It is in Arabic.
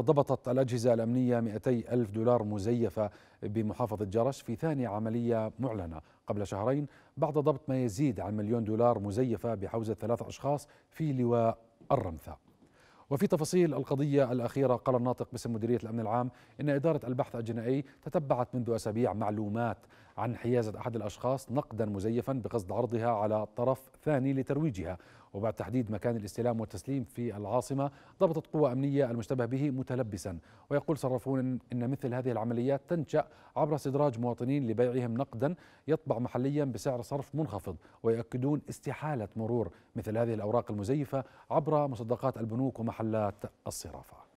ضبطت الأجهزة الأمنية 200 ألف دولار مزيفة بمحافظة جرش في ثاني عملية معلنة قبل شهرين بعد ضبط ما يزيد عن مليون دولار مزيفة بحوزة ثلاثة أشخاص في لواء الرمثاء وفي تفاصيل القضية الأخيرة قال الناطق باسم مديرية الأمن العام إن إدارة البحث الجنائي تتبعت منذ أسابيع معلومات عن حيازة أحد الأشخاص نقدا مزيفا بقصد عرضها على طرف ثاني لترويجها وبعد تحديد مكان الاستلام والتسليم في العاصمة ضبطت قوة أمنية المشتبه به متلبسا ويقول صرافون إن مثل هذه العمليات تنشأ عبر استدراج مواطنين لبيعهم نقدا يطبع محليا بسعر صرف منخفض ويؤكدون استحالة مرور مثل هذه الأوراق المزيفة عبر مصدقات البنوك ومحل محلات الصرافه